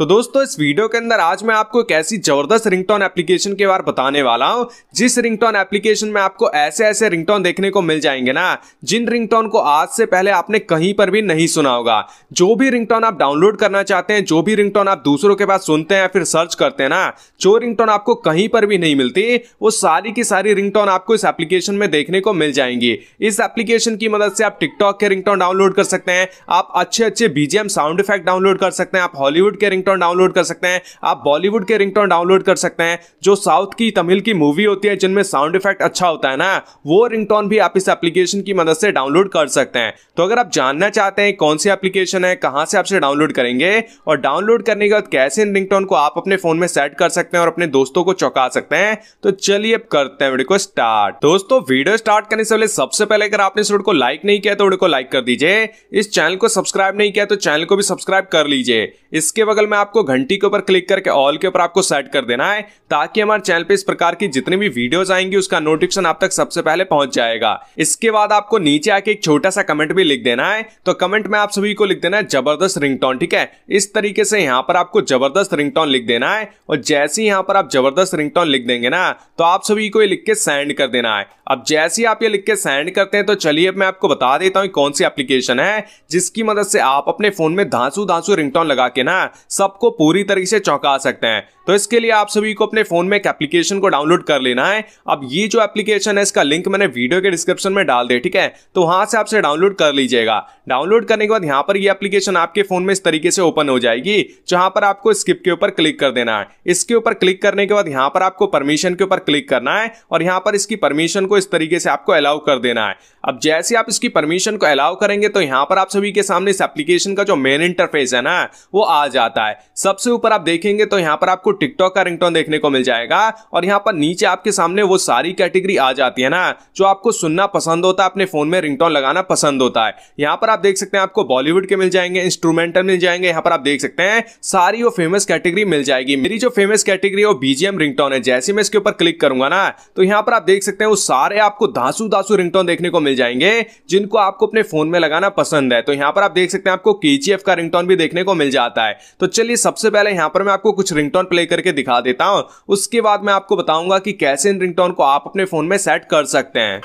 तो दोस्तों इस वीडियो के अंदर आज मैं आपको एक ऐसी जबरदस्त रिंगटोन एप्लीकेशन के बारे बताने वाला हूं जिस रिंगटोन एप्लीकेशन में आपको ऐसे ऐसे रिंगटोन देखने को मिल जाएंगे ना जिन रिंगटोन को आज से पहले आपने कहीं पर भी नहीं सुना होगा जो भी रिंगटोन आप डाउनलोड करना चाहते हैं जो भी रिंगटोन आप दूसरों के पास सुनते हैं फिर सर्च करते हैं ना जो रिंगटोन आपको कहीं पर भी नहीं मिलती वो सारी की सारी रिंगटोन आपको इस एप्लीकेशन में देखने को मिल जाएंगी इस एप्लीकेशन की मदद से आप टिकटॉक के रिंगटोन डाउनलोड कर सकते हैं आप अच्छे अच्छे बीजेम साउंड इफेक्ट डाउनलोड कर सकते हैं आप हॉलीवुड के रिंगटोन रिंगटोन डाउनलोड कर सकते हैं आप बॉलीवुड के रिंगटोन डाउनलोड कर सकते हैं जो साउथ की तमिल की मूवी होती है जिनमें साउंड इफेक्ट अच्छा होता है ना वो रिंगटोन भी आप इस एप्लीकेशन की मदद से डाउनलोड कर सकते हैं तो अगर आप जानना चाहते हैं कौन सी एप्लीकेशन है कहाँ से आपसे डाउनलोड करेंगे और डाउनलोड करने के बाद कैसे इन रिंगटोन को आप अपने फोन में सेट कर सकते हैं और अपने दोस्तों को चौंका सकते हैं तो चलिए अब करते हैं वीडियो को स्टार्ट दोस्तों वीडियो स्टार्ट करने से पहले सबसे पहले अगर आपने इस वीडियो को लाइक नहीं किया तो वीडियो को लाइक कर दीजिए इस चैनल को सब्सक्राइब नहीं किया तो चैनल को भी सब्सक्राइब कर लीजिए इसके बगल में आपको घंटी के ऊपर क्लिक करके ऑल के ऊपर आपको सेट कर देना है ताकि हमारे चैनल पे इस प्रकार की जितनी भी वीडियोस आएंगी उसका नोटिफिकेशन आप तक सबसे पहले पहुंच जाएगा इसके बाद आपको नीचे आके एक छोटा सा कमेंट भी लिख देना है तो कमेंट में आप सभी को लिख देना है जबरदस्त रिंगटोन ठीक है इस तरीके से यहाँ पर आपको जबरदस्त रिंगटोन लिख देना है और जैसे ही यहाँ पर आप जबरदस्त रिंगटोन लिख देंगे ना तो आप सभी को ये लिख के सेंड कर देना है अब जैसे ही आप ये लिख के सेंड करते हैं तो चलिए अब मैं आपको बता देता हूँ कौन सी एप्लीकेशन है जिसकी मदद से आप अपने फोन में धांसू धांसू रिंगटोन लगा के ना सब आपको पूरी तरीके से चौंका सकते हैं तो इसके लिए आप सभी को अपने फोन में एक एप्लीकेशन को डाउनलोड कर लेना है अब ये जो एप्लीकेशन है इसका लिंक मैंने वीडियो के डिस्क्रिप्शन में डाल दे ठीक है तो वहां से आपसे डाउनलोड कर लीजिएगा डाउनलोड करने के बाद यहाँ पर ये एप्लीकेशन आपके फोन में इस तरीके से ओपन हो जाएगी जहां पर आपको स्किप के ऊपर क्लिक कर देना है इसके ऊपर क्लिक करने के बाद यहाँ पर आपको परमिशन के ऊपर क्लिक करना है और यहाँ पर इसकी परमिशन को इस तरीके से आपको अलाउ कर देना है अब जैसे आप इसकी परमिशन को अलाउ करेंगे तो यहाँ पर आप सभी के सामने इस एप्लीकेशन का जो मेन इंटरफेस है ना वो आ जाता है है सबसे ऊपर आप देखेंगे तो यहाँ पर आपको टिकटॉक का रिंगटोन देखने को मिल जाएगा और यहाँ पर नीचे आपके सामने वो सारी कैटेगरी आ जाती है ना जो आपको सुनना पसंद होता है अपने फोन में रिंगटोन लगाना पसंद होता है यहाँ पर आप देख सकते हैं आपको बॉलीवुड के मिल जाएंगे इंस्ट्रूमेंटल मिल जाएंगे यहाँ पर आप देख सकते हैं सारी वो फेमस कैटेगरी मिल जाएगी मेरी जो फेमस कैटेगरी है वो बीजेम रिंगटोन है जैसे मैं इसके ऊपर क्लिक करूंगा ना तो यहाँ पर आप देख सकते हैं वो सारे आपको धांसू धांसू रिंगटोन देखने को मिल जाएंगे जिनको आपको अपने फोन में लगाना पसंद है तो यहाँ पर आप देख सकते हैं आपको के का रिंगटोन भी देखने को मिल जाता है तो चलिए सबसे पहले यहां पर मैं आपको कुछ रिंगटोन प्ले करके दिखा देता हूं उसके बाद मैं आपको बताऊंगा कि कैसे इन रिंगटोन को आप अपने फोन में सेट कर सकते हैं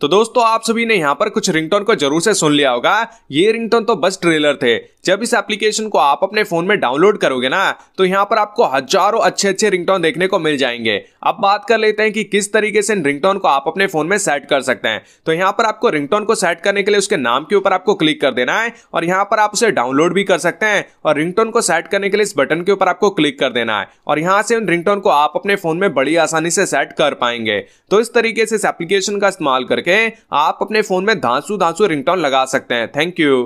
तो दोस्तों आप सभी ने यहाँ पर कुछ रिंगटोन को जरूर से सुन लिया होगा ये रिंगटोन तो बस ट्रेलर थे जब इस एप्लीकेशन को आप अपने फोन में डाउनलोड करोगे ना तो यहाँ पर आपको हजारों अच्छे अच्छे रिंगटोन देखने को मिल जाएंगे अब बात कर लेते हैं कि किस तरीके से इन रिंगटोन को आप अपने फोन में सेट कर सकते हैं तो यहाँ पर आपको रिंगटोन को सेट करने के लिए उसके नाम के ऊपर आपको क्लिक कर देना है और यहाँ पर आप उसे डाउनलोड भी कर सकते हैं और रिंगटोन को सेट करने के लिए इस बटन के ऊपर आपको क्लिक कर देना है और यहाँ से उन रिंगटोन को आप अपने फोन में बड़ी आसानी से सेट कर पाएंगे तो इस तरीके से इस एप्लीकेशन का इस्तेमाल करके हैं आप अपने फोन में धांसू धांसू रिंगटोन लगा सकते हैं थैंक यू